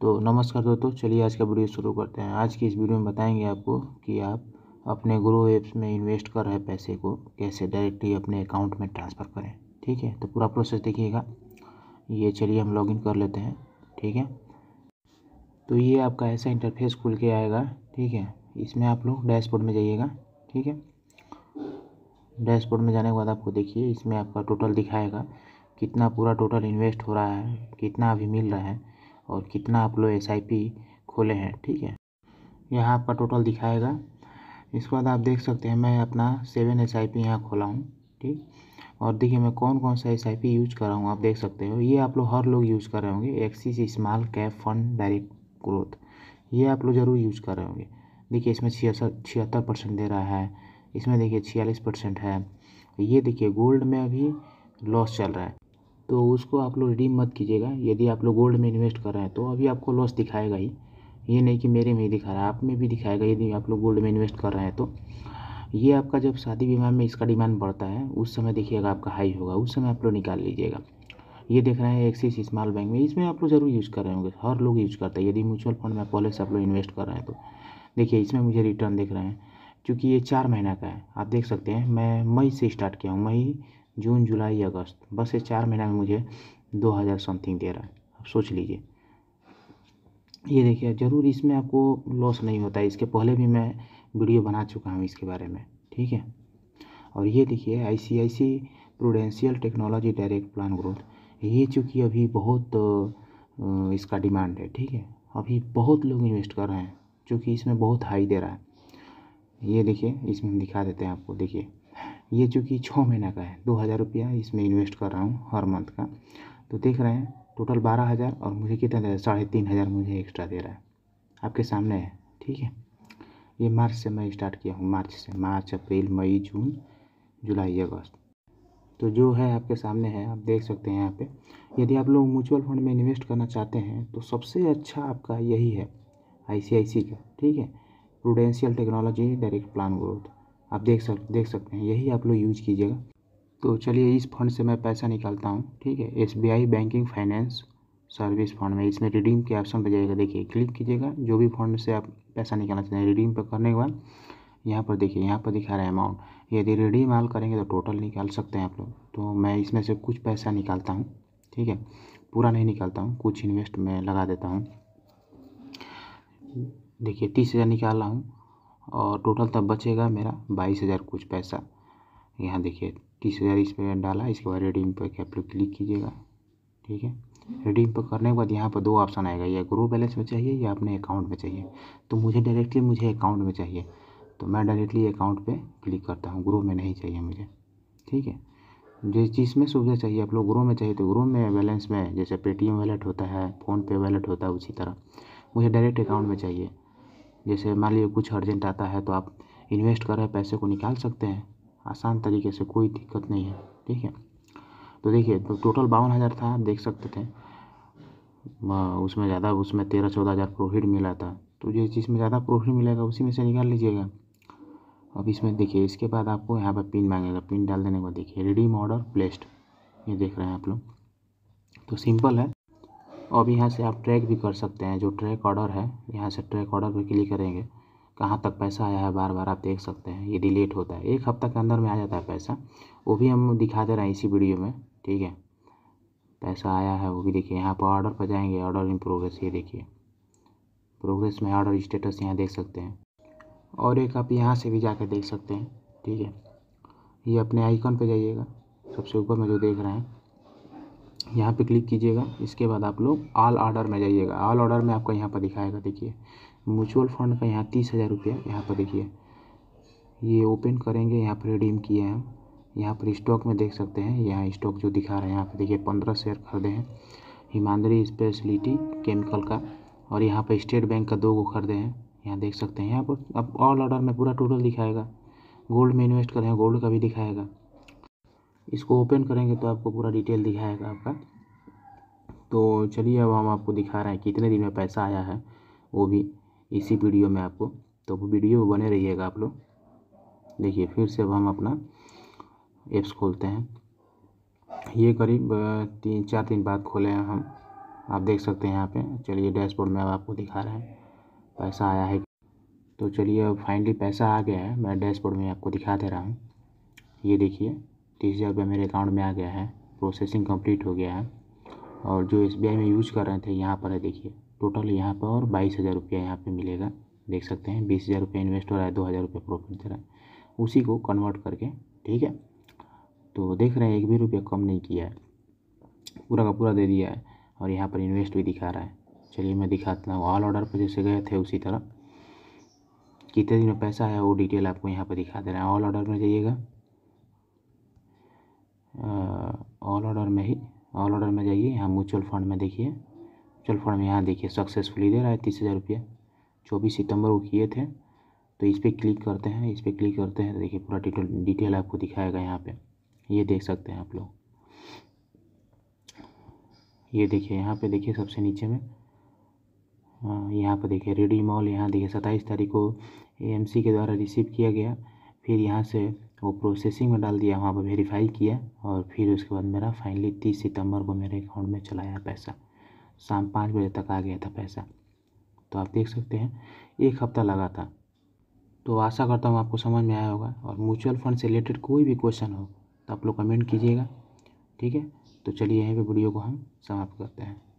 तो नमस्कार दोस्तों चलिए आज का वीडियो शुरू करते हैं आज की इस वीडियो में बताएंगे आपको कि आप अपने ग्रो एप्स में इन्वेस्ट कर रहे पैसे को कैसे डायरेक्टली अपने अकाउंट में ट्रांसफ़र करें ठीक है तो पूरा प्रोसेस देखिएगा ये चलिए हम लॉगिन कर लेते हैं ठीक है तो ये आपका ऐसा इंटरफेस खुल के आएगा ठीक है इसमें आप लोग डैशबोर्ड में जाइएगा ठीक है डैशबोर्ड में जाने के बाद आपको देखिए इसमें आपका टोटल दिखाएगा कितना पूरा टोटल इन्वेस्ट हो रहा है कितना अभी मिल रहा है और कितना आप लोग एस आई पी खोले हैं ठीक है यहाँ आपका टोटल दिखाएगा इसके बाद आप देख सकते हैं मैं अपना सेवन एस आई पी यहाँ खोला हूँ ठीक और देखिए मैं कौन कौन सा एस आई पी यूज कर रहा हूँ आप देख सकते हो ये आप लोग हर लोग यूज़ कर रहे होंगे Axis small cap fund direct growth ये आप लोग ज़रूर यूज कर रहे होंगे देखिए इसमें छियासठ छिहत्तर परसेंट दे रहा है इसमें देखिए छियालीस परसेंट है ये देखिए गोल्ड में अभी लॉस चल रहा है तो उसको आप लोग रिडीम मत कीजिएगा यदि आप लोग गोल्ड में इन्वेस्ट कर रहे हैं तो अभी आपको लॉस दिखाएगा ही ये नहीं कि मेरे में ही दिखा रहा है आप में भी दिखाएगा यदि आप लोग गोल्ड में इन्वेस्ट कर रहे हैं तो ये आपका जब शादी विवाह में इसका डिमांड बढ़ता है उस समय देखिएगा आपका हाई होगा उस समय आप लोग निकाल लीजिएगा ये देख रहे हैं एक्सिस स्मॉल बैंक में इसमें आप लोग जरूर यूज़ कर रहे होंगे हर लोग यूज़ करते हैं यदि म्यूचुअल फंड में पहले से आप लोग इन्वेस्ट कर रहे हैं तो देखिए इसमें मुझे रिटर्न देख रहे हैं क्योंकि ये चार महीना का है आप देख सकते हैं मैं मई से स्टार्ट किया हूँ मई जून जुलाई अगस्त बस ये चार महीना में मुझे दो हज़ार समथिंग दे रहा है आप सोच लीजिए ये देखिए ज़रूर इसमें आपको लॉस नहीं होता है इसके पहले भी मैं वीडियो बना चुका हूँ इसके बारे में ठीक है और ये देखिए I C I C Prudential technology direct plan growth ये चूँकि अभी बहुत इसका डिमांड है ठीक है अभी बहुत लोग इन्वेस्ट कर रहे हैं चूँकि इसमें बहुत हाई दे रहा है ये देखिए इसमें हम दिखा देते हैं आपको देखिए ये चूँकि छः महीना का है दो हज़ार रुपया इसमें इन्वेस्ट कर रहा हूँ हर मंथ का तो देख रहे हैं टोटल बारह हज़ार और मुझे कितना दे रहा है साढ़े तीन हज़ार मुझे एक्स्ट्रा दे रहा है आपके सामने है ठीक है ये मार्च से मैं स्टार्ट किया हूँ मार्च से मार्च अप्रैल मई जून जुलाई अगस्त तो जो है आपके सामने है आप देख सकते हैं यहाँ पे यदि आप लोग म्यूचुअल फंड में इन्वेस्ट करना चाहते हैं तो सबसे अच्छा आपका यही है आई का ठीक है Prudential technology direct plan growth आप देख सक देख सकते हैं यही आप लोग यूज कीजिएगा तो चलिए इस फंड से मैं पैसा निकालता हूँ ठीक है S banking finance service fund में इसमें रिडीम के ऑप्शन पर जाइएगा देखिए क्लिक कीजिएगा जो भी फंड से आप पैसा निकालना चाहते हैं रिडीम पर करने के बाद यहाँ पर देखिए यहाँ पर दिखा रहा है अमाउंट यदि रिडीम ऑल करेंगे तो टोटल निकाल सकते हैं आप लोग तो मैं इसमें से कुछ पैसा निकालता हूँ ठीक है पूरा नहीं निकालता हूँ कुछ इन्वेस्ट में लगा देता हूँ देखिए तीस हज़ार निकाल रहा हूँ और टोटल तब बचेगा मेरा बाईस हज़ार कुछ पैसा यहाँ देखिए तीस हज़ार इस पर डाला इसके बाद रेडीम पर आप क्लिक कीजिएगा ठीक है रिडीम पर करने के बाद यहाँ पर दो ऑप्शन आएगा या ग्रो बैलेंस में चाहिए या अपने अकाउंट में चाहिए तो मुझे डायरेक्टली मुझे अकाउंट में चाहिए तो मैं डायरेक्टली अकाउंट पे क्लिक करता हूँ ग्रो में नहीं चाहिए मुझे ठीक है जिस चीज़ में सुविधा चाहिए आप लोग ग्रो में चाहिए तो ग्रो में बैलेंस में जैसे पेटीएम वैलेट होता है फ़ोनपे वैलेट होता है उसी तरह मुझे डायरेक्ट अकाउंट में चाहिए जैसे मान लीजिए कुछ अर्जेंट आता है तो आप इन्वेस्ट कर रहे पैसे को निकाल सकते हैं आसान तरीके से कोई दिक्कत नहीं है ठीक है तो देखिए तो टोटल बावन हज़ार था आप देख सकते थे उसमें ज़्यादा उसमें तेरह चौदह हज़ार प्रॉफिट मिला था तो जिस जिसमें ज़्यादा प्रॉफिट मिलेगा उसी में से निकाल लीजिएगा अब इसमें देखिए इसके बाद आपको यहाँ पर पिन मांगेगा पिन डाल देने के बाद देखिए रेडीम ऑर्डर प्लेस्ड ये देख रहे हैं आप लोग तो सिंपल है अब यहाँ से आप ट्रैक भी कर सकते हैं जो ट्रैक ऑर्डर है यहाँ से ट्रैक ऑर्डर पर क्लिक करेंगे कहाँ तक पैसा आया है बार बार आप देख सकते हैं ये डिलीट होता है एक हफ्ता के अंदर में आ जाता है पैसा वो भी हम दिखा दे रहे हैं इसी वीडियो में ठीक है पैसा आया है वो भी देखिए यहाँ पर ऑर्डर पर जाएंगे ऑर्डर इन प्रोग्रेस ये देखिए प्रोग्रेस में ऑर्डर स्टेटस यहाँ देख सकते हैं और एक आप यहाँ से भी जा देख सकते हैं ठीक है ये अपने आइकन पर जाइएगा सबसे ऊपर में जो देख रहे हैं यहाँ पे क्लिक कीजिएगा इसके बाद आप लोग आल ऑर्डर में जाइएगा आल ऑर्डर में आपका यहाँ पर दिखाएगा देखिए म्यूचुअल फंड का यहाँ तीस हज़ार रुपया यहाँ पर देखिए ये ओपन करेंगे यहाँ पर रिडीम किए हैं यहाँ पर स्टॉक में देख सकते हैं यहाँ स्टॉक जो दिखा रहे हैं यहाँ पर देखिए पंद्रह शेयर खरीदे हैं हिमांद्री स्पेशलिटी केमिकल का और यहाँ पर स्टेट बैंक का दो गो खरीदे हैं यहाँ देख सकते हैं यहाँ पर अब ऑल ऑर्डर में पूरा टोटल दिखाएगा गोल्ड में इन्वेस्ट करें गोल्ड का भी दिखाएगा इसको ओपन करेंगे तो आपको पूरा डिटेल दिखाएगा आपका तो चलिए अब हम आपको दिखा रहे हैं कितने दिन में पैसा आया है वो भी इसी वीडियो में आपको तो वीडियो बने रहिएगा आप लोग देखिए फिर से अब हम अपना एप्स खोलते हैं ये करीब तीन चार दिन बाद खोले हैं हम आप देख सकते हैं यहाँ पे चलिए डैशबोर्ड में अब आपको दिखा रहे हैं पैसा आया है तो चलिए अब फाइनली पैसा आ गया है मैं डैशबोर्ड में आपको दिखा दे रहा हूँ ये देखिए तीस हज़ार रुपये मेरे अकाउंट में आ गया है प्रोसेसिंग कंप्लीट हो गया है और जो एस में यूज कर रहे थे यहाँ पर है देखिए टोटल यहाँ पर और बाईस हज़ार रुपया यहाँ पर मिलेगा देख सकते हैं बीस हज़ार रुपया इन्वेस्ट हो रहा है दो हज़ार रुपये प्रॉफिट दे रहा है उसी को कन्वर्ट करके ठीक है तो देख रहे हैं एक भी रुपया कम नहीं किया है पूरा का पूरा दे दिया है और यहाँ पर इन्वेस्ट भी दिखा रहा है चलिए मैं दिखाता हूँ ऑल ऑर्डर पर जैसे गए थे उसी तरह कितने दिन में पैसा है वो डिटेल आपको यहाँ पर दिखा दे रहे हैं ऑल ऑर्डर में जाइएगा ऑल ऑर्डर में ही ऑल ऑर्डर में जाइए यहाँ म्यूचुअल फंड में देखिए म्यूचुअल फंड में यहाँ देखिए सक्सेसफुली दे रहा है तीस हज़ार रुपये चौबीस सितम्बर को किए थे तो इस पर क्लिक करते हैं इस पर क्लिक करते हैं तो देखिए पूरा डिटेल डिटेल आपको दिखाएगा यहाँ पे ये देख सकते हैं आप लोग ये देखिए यहाँ पे देखिए सबसे नीचे में यहाँ पर देखिए रेडी मॉल यहाँ देखिए सत्ताईस तारीख को एएमसी के द्वारा रिसीव किया गया फिर यहाँ से वो प्रोसेसिंग में डाल दिया वहाँ पर वेरीफाई किया और फिर उसके बाद मेरा फाइनली तीस सितंबर को मेरे अकाउंट में चलाया पैसा शाम पाँच बजे तक आ गया था पैसा तो आप देख सकते हैं एक हफ़्ता लगा था तो आशा करता हूँ आपको समझ में आया होगा और म्यूचुअल फंड से रिलेटेड कोई भी क्वेश्चन हो तो आप लोग कमेंट कीजिएगा ठीक है तो चलिए यहीं पे वीडियो को हम समाप्त करते हैं